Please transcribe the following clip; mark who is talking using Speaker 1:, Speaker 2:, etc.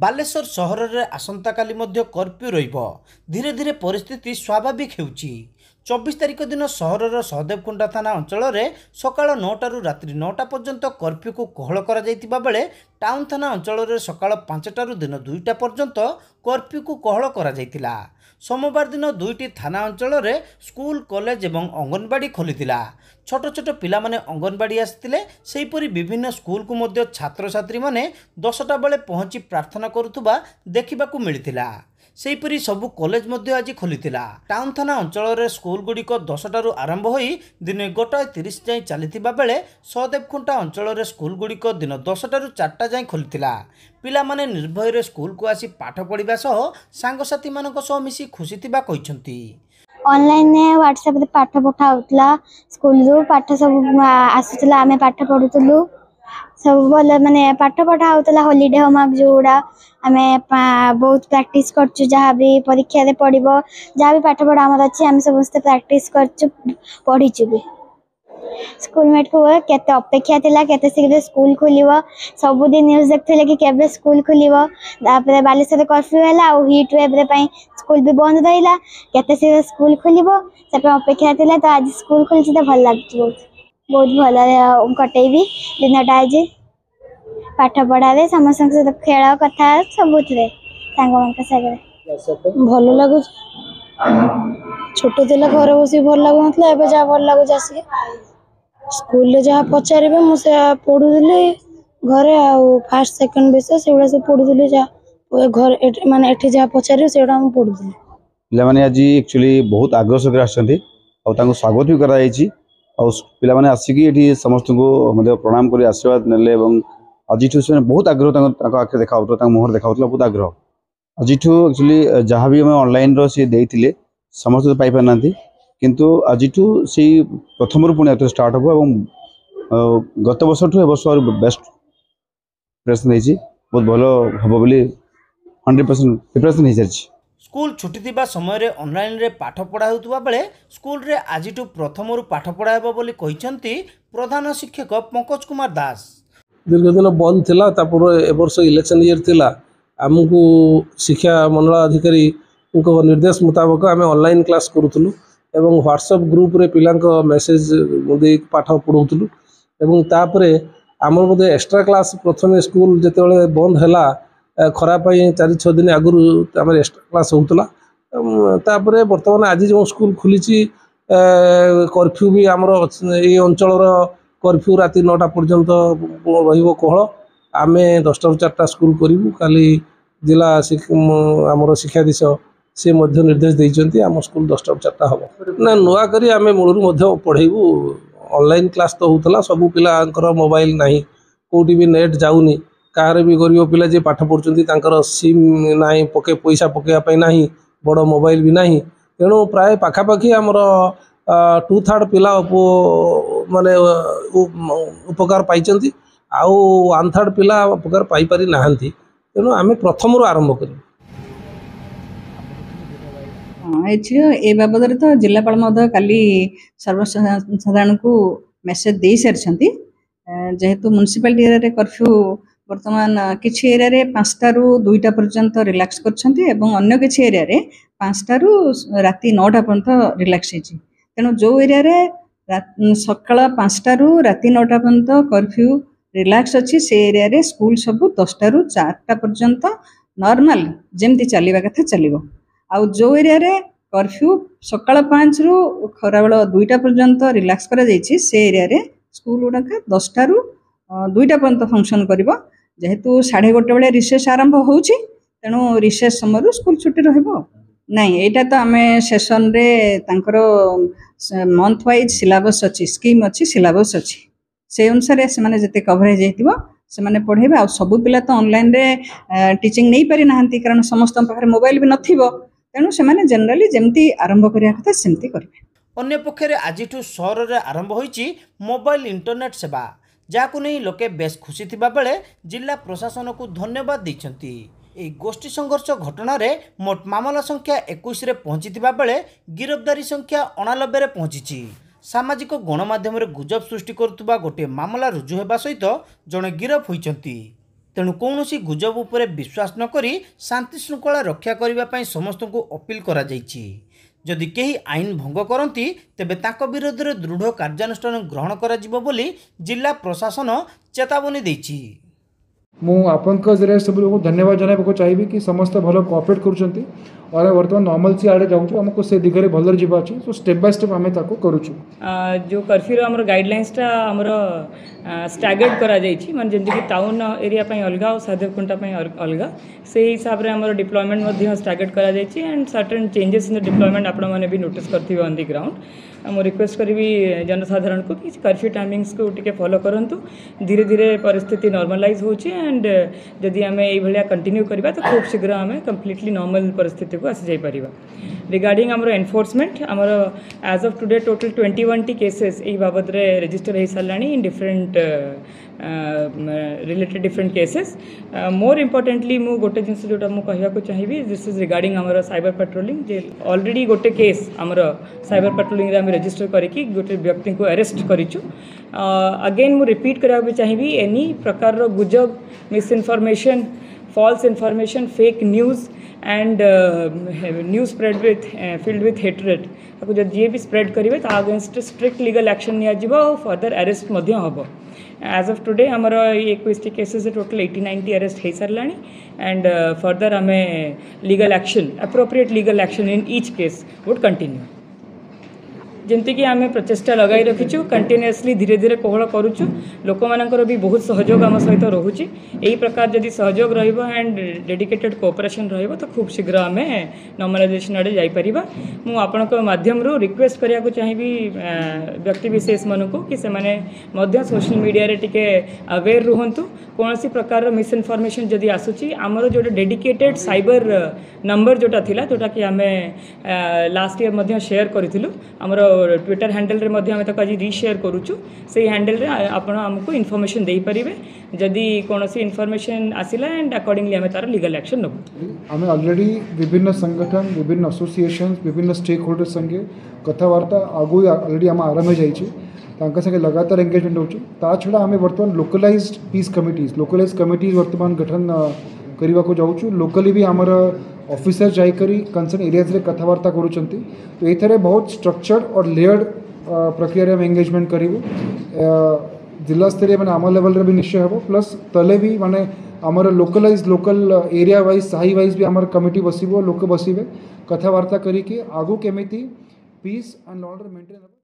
Speaker 1: ବାଲେଶ୍ୱର ସହରରେ ଆସନ୍ତାକାଲି ମଧ୍ୟ କର୍ଫ୍ୟୁ ରହିବ ଧୀରେ ଧୀରେ ପରିସ୍ଥିତି ସ୍ୱାଭାବିକ ହେଉଛି চব্বিশ তারিখ দিন সহরর সহদেবকুণ্ডা থানা অঞ্চলের সকাল নটার রাত্রি নটা পর্যন্ত কর্ফ্যুকু কোহল করা বেড়ে টাউন থানা অঞ্চলের সকাল পাঁচটার দিন দুইটা পর্যন্ত কর্ফ্যুকু কোহল করা সোমবার দিন দুইটি থানা অঞ্চলের স্কুল কলেজ এবং অঙ্গনবাড়ি খোলি ছোট ছোট পিলামানে অঙ্গনবাড়ি আসিলে সেইপরি বিভিন্ন স্কুলকু মধ্য ছাত্রছাত্রী মানে দশটা বেড়ে পৌঁছি প্রার্থনা করুবা দেখা মিলিলা ସେହିପରି ସବୁ କଲେଜ ମଧ୍ୟ ଆଜି ଖୋଲିଥିଲା ଟାଉନ ଥାନା ଅଞ୍ଚଳରେ ସ୍କୁଲ ଗୁଡ଼ିକ ଦଶଟାରୁ ଆରମ୍ଭ ହୋଇ ଦିନେ ଗୋଟାଏ ତିରିଶ ଯାଏଁ ଚାଲିଥିବା ବେଳେ ସହଦେବଖୁଣ୍ଟା ଅଞ୍ଚଳରେ ସ୍କୁଲ ଗୁଡ଼ିକ ଦିନ ଦଶଟାରୁ ଚାରିଟା ଯାଏଁ ଖୋଲିଥିଲା ପିଲାମାନେ ନିର୍ଭୟରେ ସ୍କୁଲକୁ ଆସି ପାଠ ପଢ଼ିବା ସହ ସାଙ୍ଗସାଥିମାନଙ୍କ ସହ ମିଶି ଖୁସି ଥିବା କହିଛନ୍ତି
Speaker 2: ଅନଲାଇନରେ ହ୍ୱାଟ୍ସଆପରେ ପାଠ ପଠା ହେଉଥିଲା ସ୍କୁଲରୁ ପାଠ ସବୁ ଆସୁଥିଲା ଆମେ ପାଠ ପଢ଼ୁଥିଲୁ ସବୁ ଭଲ ମାନେ ପାଠ ପଢ଼ା ହେଉଥିଲା ହଲିଡେ ହୋମୱାର୍କ ଯେଉଁଗୁଡ଼ା ଆମେ ବହୁତ ପ୍ରାକ୍ଟିସ୍ କରୁଛୁ ଯାହା ବି ପରୀକ୍ଷାରେ ପଡ଼ିବ ଯାହା ବି ପାଠ ପଢ଼ା ଆମର ଅଛି ଆମେ ସମସ୍ତେ ପ୍ରାକ୍ଟିସ୍ କରିଛୁ ପଢ଼ିଛୁ ବି ସ୍କୁଲମେଟ୍କୁ କେତେ ଅପେକ୍ଷା ଥିଲା କେତେ ଶୀଘ୍ର ସ୍କୁଲ ଖୋଲିବ ସବୁଦିନ ନ୍ୟୁଜ୍ ଦେଖୁଥିଲେ କି କେବେ ସ୍କୁଲ ଖୋଲିବ ତାପରେ ବାଲେଶ୍ୱର କର୍ଫ୍ୟୁ ହେଲା ଆଉ ହିଟ୍ ୱେଭ୍ରେ ପାଇଁ ସ୍କୁଲ ବି ବନ୍ଦ ରହିଲା କେତେ ଶୀଘ୍ର ସ୍କୁଲ ଖୋଲିବ ସେପାଇଁ ଅପେକ୍ଷା ଥିଲା ତ ଆଜି ସ୍କୁଲ ଖୋଲିଛି ତ ଭଲ ଲାଗୁଛି ବହୁତ ବହୁତ ଭଲରେ କଟେଇବି ଦିନଟା ଆଜି ପାଠ ପଢ଼ାରେ ସମସ୍ତଙ୍କ ସହିତ ଖେଳ କଥା ସବୁଥିରେ ସାଙ୍ଗମାନଙ୍କ ସାଙ୍ଗରେ ଭଲ ଲାଗୁଛି ଛୋଟ ଥିଲା ଘରେ ବସିକି ଭଲ ଲାଗୁନଥିଲା ଏବେ ଯାହା ଭଲ ଲାଗୁଛି ଆସିକି ସ୍କୁଲରେ ଯାହା ପଚାରିବେ ମୁଁ ସେୟା ପଢ଼ୁଥିଲି ଘରେ ଆଉ ଫାର୍ଷ୍ଟ ସେକେଣ୍ଡ ବିଷୟ ସେଗୁଡ଼ା ସବୁ
Speaker 1: ପଢ଼ୁଥିଲି ଯାହା ଘରେ ମାନେ ଏଠି ଯାହା ପଚାରିବେ ସେଗୁଡ଼ା ମୁଁ ପଢ଼ୁଥିଲି ପିଲାମାନେ ଆଜି ଆକ୍ଚୁଆଲି ବହୁତ ଆଗ୍ରହ ସହକାରେ ଆସିଛନ୍ତି ଆଉ ତାଙ୍କୁ ସ୍ୱାଗତ ବି କରାଯାଇଛି पाने आसिक ये समस्त को प्रणाम कर आशीर्वाद ने आज से बहुत आग्रह आखिरी देखा होता तो मुहर देखा होता तो बहुत आग्रह आज एक्चुअली जहाँ भी अनलाइन रही समस्त तो पाई ना कि आज से प्रथम पुणी स्टार्ट हे गत बर्ष ठू एवर्ष बेस्ट प्रिपरेसन बहुत भल हम हंड्रेड परसेंट प्रिपरेसन हो सारी ସ୍କୁଲ ଛୁଟି ଥିବା ସମୟରେ ଅନଲାଇନରେ ପାଠ ପଢ଼ା ହେଉଥିବା ବେଳେ ସ୍କୁଲରେ ଆଜିଠୁ ପ୍ରଥମରୁ ପାଠ ପଢ଼ା ହେବ ବୋଲି କହିଛନ୍ତି ପ୍ରଧାନ ଶିକ୍ଷକ ପଙ୍କଜ କୁମାର ଦାସ
Speaker 3: ଦୀର୍ଘଦିନ ବନ୍ଦ ଥିଲା ତାପରେ ଏ ବର୍ଷ ଇଲେକ୍ସନ୍ ଇୟର୍ ଥିଲା ଆମକୁ ଶିକ୍ଷା ମଣ୍ଡଳ ଅଧିକାରୀଙ୍କ ନିର୍ଦ୍ଦେଶ ମୁତାବକ ଆମେ ଅନଲାଇନ୍ କ୍ଲାସ୍ କରୁଥିଲୁ ଏବଂ ହ୍ୱାଟ୍ସଅପ୍ ଗ୍ରୁପରେ ପିଲାଙ୍କ ମେସେଜ ଦେଇ ପାଠ ପଢ଼ାଉଥିଲୁ ଏବଂ ତାପରେ ଆମର ବୋଧେ ଏକ୍ସଟ୍ରା କ୍ଲାସ୍ ପ୍ରଥମେ ସ୍କୁଲ ଯେତେବେଳେ ବନ୍ଦ ହେଲା ଖରା ପାଇଁ ଚାରି ଛଅ ଦିନ ଆଗରୁ ଆମର ଏକ୍ସଟ୍ରା କ୍ଲାସ୍ ହେଉଥିଲା ତାପରେ ବର୍ତ୍ତମାନ ଆଜି ଯେଉଁ ସ୍କୁଲ ଖୋଲିଛି କର୍ଫ୍ୟୁ ବି ଆମର ଏଇ ଅଞ୍ଚଳର କର୍ଫ୍ୟୁ ରାତି ନଅଟା ପର୍ଯ୍ୟନ୍ତ ରହିବ କୋହଳ ଆମେ ଦଶଟାରୁ ଚାରିଟା ସ୍କୁଲ କରିବୁ କାଲି ଜିଲ୍ଲା ଆମର ଶିକ୍ଷାଧୀଶ ସେ ମଧ୍ୟ ନିର୍ଦ୍ଦେଶ ଦେଇଛନ୍ତି ଆମ ସ୍କୁଲ ଦଶଟାରୁ ଚାରିଟା ହେବ ନା ନୂଆ କରି ଆମେ ମୂଳରୁ ମଧ୍ୟ ପଢ଼େଇବୁ ଅନଲାଇନ୍ କ୍ଲାସ୍ ତ ହେଉଥିଲା ସବୁ ପିଲାଙ୍କର ମୋବାଇଲ ନାହିଁ କେଉଁଠି ବି ନେଟ୍ ଯାଉନି କାହାର ବି ଗରିବ ପିଲା ଯିଏ ପାଠ ପଢ଼ୁଛନ୍ତି ତାଙ୍କର ସିମ୍ ନାହିଁ ପକେଇ ପଇସା ପକେଇବା ପାଇଁ ନାହିଁ ବଡ଼ ମୋବାଇଲ ବି ନାହିଁ ତେଣୁ ପ୍ରାୟ ପାଖାପାଖି ଆମର ଟୁ ଥାର୍ଡ଼ ପିଲା ମାନେ ଉପକାର ପାଇଛନ୍ତି ଆଉ ୱାନ୍ ଥାର୍ଡ଼ ପିଲା ଉପକାର ପାଇପାରି ନାହାନ୍ତି ତେଣୁ ଆମେ ପ୍ରଥମରୁ ଆରମ୍ଭ କରିବୁ
Speaker 2: ଏଥିରେ ଏ ବାବଦରେ ତ ଜିଲ୍ଲାପାଳ ମଧ୍ୟ କାଲି ସର୍ବସାଧାରଣଙ୍କୁ ମେସେଜ ଦେଇସାରିଛନ୍ତି ଯେହେତୁ ମ୍ୟୁନିସିପାଲିଟି ଏରିଆରେ କର୍ଫ୍ୟୁ ବର୍ତ୍ତମାନ କିଛି ଏରିଆରେ ପାଞ୍ଚଟାରୁ ଦୁଇଟା ପର୍ଯ୍ୟନ୍ତ ରିଲାକ୍ସ କରିଛନ୍ତି ଏବଂ ଅନ୍ୟ କିଛି ଏରିଆରେ ପାଞ୍ଚଟାରୁ ରାତି ନଅଟା ପର୍ଯ୍ୟନ୍ତ ରିଲାକ୍ସ ହେଇଛି ତେଣୁ ଯେଉଁ ଏରିଆରେ ସକାଳ ପାଞ୍ଚଟାରୁ ରାତି ନଅଟା ପର୍ଯ୍ୟନ୍ତ କର୍ଫ୍ୟୁ ରିଲାକ୍ସ ଅଛି ସେ ଏରିଆରେ ସ୍କୁଲ ସବୁ ଦଶଟାରୁ ଚାରିଟା ପର୍ଯ୍ୟନ୍ତ ନର୍ମାଲ ଯେମିତି ଚାଲିବା କଥା ଚାଲିବ ଆଉ ଯେଉଁ ଏରିଆରେ କର୍ଫ୍ୟୁ ସକାଳ ପାଞ୍ଚରୁ ଖରାବେଳ ଦୁଇଟା ପର୍ଯ୍ୟନ୍ତ ରିଲାକ୍ସ କରାଯାଇଛି ସେ ଏରିଆରେ ସ୍କୁଲ ଗୁଡ଼ାକ ଦଶଟାରୁ ଦୁଇଟା ପର୍ଯ୍ୟନ୍ତ ଫଙ୍କସନ୍ କରିବ ଯେହେତୁ ସାଢ଼େ ଗୋଟେ ବେଳେ ରିସେସ୍ ଆରମ୍ଭ ହେଉଛି ତେଣୁ ରିସେସ୍ ସମୟରୁ ସ୍କୁଲ ଛୁଟି ରହିବ ନାଇଁ ଏଇଟା ତ ଆମେ ସେସନ୍ରେ ତାଙ୍କର ମନ୍ଥ ୱାଇଜ୍ ସିଲାବସ୍ ଅଛି ସ୍କିମ୍ ଅଛି ସିଲାବସ୍ ଅଛି ସେ ଅନୁସାରେ ସେମାନେ ଯେତେ କଭରେଜ୍ ହେଇଥିବ ସେମାନେ ପଢ଼େଇବେ ଆଉ ସବୁ ପିଲା ତ ଅନଲାଇନ୍ରେ ଟିଚିଂ ନେଇପାରିନାହାନ୍ତି କାରଣ ସମସ୍ତଙ୍କ ପାଖରେ ମୋବାଇଲ୍ ବି ନଥିବ ତେଣୁ ସେମାନେ ଜେନେରାଲି ଯେମିତି ଆରମ୍ଭ କରିବା କଥା ସେମିତି କରିବେ
Speaker 1: ଅନ୍ୟପକ୍ଷରେ ଆଜିଠୁ ସହରରେ ଆରମ୍ଭ ହୋଇଛି ମୋବାଇଲ୍ ଇଣ୍ଟରନେଟ୍ ସେବା ଯାହାକୁ ନେଇ ଲୋକେ ବେଶ୍ ଖୁସି ଥିବାବେଳେ ଜିଲ୍ଲା ପ୍ରଶାସନକୁ ଧନ୍ୟବାଦ ଦେଇଛନ୍ତି ଏହି ଗୋଷ୍ଠୀ ସଂଘର୍ଷ ଘଟଣାରେ ମୋଟ ମାମଲା ସଂଖ୍ୟା ଏକୋଇଶରେ ପହଞ୍ଚିଥିବା ବେଳେ ଗିରଫଦାରୀ ସଂଖ୍ୟା ଅଣାନବେରେ ପହଞ୍ଚିଛି ସାମାଜିକ ଗଣମାଧ୍ୟମରେ ଗୁଜବ ସୃଷ୍ଟି କରୁଥିବା ଗୋଟିଏ ମାମଲା ରୁଜୁ ହେବା ସହିତ ଜଣେ ଗିରଫ ହୋଇଛନ୍ତି ତେଣୁ କୌଣସି ଗୁଜବ ଉପରେ ବିଶ୍ୱାସ ନକରି ଶାନ୍ତିଶୃଙ୍ଖଳା ରକ୍ଷା କରିବା ପାଇଁ ସମସ୍ତଙ୍କୁ ଅପିଲ କରାଯାଇଛି ଯଦି କେହି ଆଇନ ଭଙ୍ଗ କରନ୍ତି ତେବେ ତାଙ୍କ ବିରୋଧରେ ଦୃଢ଼ କାର୍ଯ୍ୟାନୁଷ୍ଠାନ ଗ୍ରହଣ କରାଯିବ ବୋଲି ଜିଲ୍ଲା ପ୍ରଶାସନ ଚେତାବନୀ ଦେଇଛି
Speaker 3: मुझे सब लोग धन्यवाद ଲୋକଙ୍କୁ ଧନ୍ୟବାଦ ଜଣାଇବାକୁ ଚାହିଁବି କି ସମସ୍ତେ ଭଲ କୋଅପରେଟ୍ बर्तमान नर्माल सी आड़े जाऊँ से दिगरे भल जावा स्टेप बै स्टेप आम करुचु
Speaker 4: जो कर्फ्यूर आम गाइडलैंसटा आम स्टागर्ड कर मैं जमीक टाउन एरिया अलग और साधवकुंटा अलग से हिसाब से आम डिप्लयमेंट स्टागर्ड कर and certain changes in the deployment आपण मैंने भी नोटिस करेंगे अन दि ग्राउंड मु रिक्वेस्ट करी जनसाधारण को कि कर्फ्यू टाइमिंगस को टी फलो करूँ धीरे धीरे पार्थित नर्मालाइज होंड जदि आम या कंटिन्यू करवा तो खूब शीघ्र आम कम्प्लीटली नर्माल पार्थित को आसी जापर रिगार्ड आम एनफोर्समेंट आमर as of today total twenty one टी केसेस यही बाबद हो सारा in different related different cases more importantly मुझे गोटे जिनस जो कहक चाहिए दिस इज रिगार्डिंग आम सबर पेट्रोलींग अलरेडी गोटे केस आम सबर पेट्रोलींग रेजिस्टर करके गोटे व्यक्ति को अरेस्ट करूँ अगेन मुझे रिपीट करा चाहिए एनी प्रकार गुजब misinformation false information fake news and news spread with filled with hatred आपको जब ये भी स्प्रेड करेंगे तो आगेस्ट स्ट्रिक्ट लीगल एक्शन नि फर्दर आरेस्ट हम एज अफ टुडे आमर एक cases total eighty ninety arrest हो सारा and further um legal action appropriate legal action in each case would continue जमीक आम प्रचेषा लगे रखीचु कंटिन्यूसली धीरे धीरे कोहल करुचु लोक मी बहुत सहयोग आम सहित रोचे यही प्रकार जब सहयोग रैंड डेडिकेटेड कोअपरेसन रूब शीघ्र आम नर्मालाइजेसन आड़े जापर मुँ आप रिक्वेस्ट करा चाहिए व्यक्तिशेष मन को कि सोशल मीडिया टी अवेयर रुहतु कौन सी प्रकार मिसइनफर्मेसन जब आसूसी आमर जो डेडिकेटेड सैबर नंबर जोटा था जोटा कि आम लास्ट इयर सेयर करूँ आमर ट्विटर हैंडल रे मध्य आज रिशेयर करुच्छ से हैंडल रे आपड़ आमको इनफर्मेसन दे पारे जदि कौन इनफर्मेसन आसला एंड आकर्डिंगली आम तार लिगल एक्शन नबू
Speaker 3: आम अलरेडी विभिन्न संगठन विभिन्न असोसीएसन विभिन्न स्टेक होल्डर्स संगे कथबार्ता आगु अलरेडी आम आरम्भ जाइए तेजे लगातार एंगेजमेंट होता छड़ा आम बर्तमान localise peace committees localise committees बर्तमान गठन करने को जाऊँ लोकली भी आमर ଅଫିସର୍ ଯାଇକରି କନସର୍ନ ଏରିଆଜ୍ରେ କଥାବାର୍ତ୍ତା କରୁଛନ୍ତି ତ ଏଥିରେ ବହୁତ ଷ୍ଟ୍ରକ୍ଚର୍ଡ଼ ଅର୍ ଲେୟର୍ଡ଼ ପ୍ରକ୍ରିୟାରେ ଆମେ ଏଙ୍ଗେଜମେଣ୍ଟ କରିବୁ ଜିଲ୍ଲାସ୍ତରୀୟ ମାନେ ଆମ ଲେଭେଲ୍ରେ ବି ନିଶ୍ଚୟ ହେବ ପ୍ଲସ୍ ତଲେ ବି ମାନେ ଆମର ଲୋକାଲାଇଜ୍ ଲୋକାଲ ଏରିଆ ୱାଇଜ୍ ସାହି ୱାଇଜ୍ ବି ଆମର କମିଟି ବସିବ ଲୋକ ବସିବେ କଥାବାର୍ତ୍ତା କରିକି ଆଗକୁ କେମିତି ପିସ୍ ଆଣ୍ଡ ଅର୍ଡ଼ର୍ ମେଣ୍ଟେନ୍ ହେବ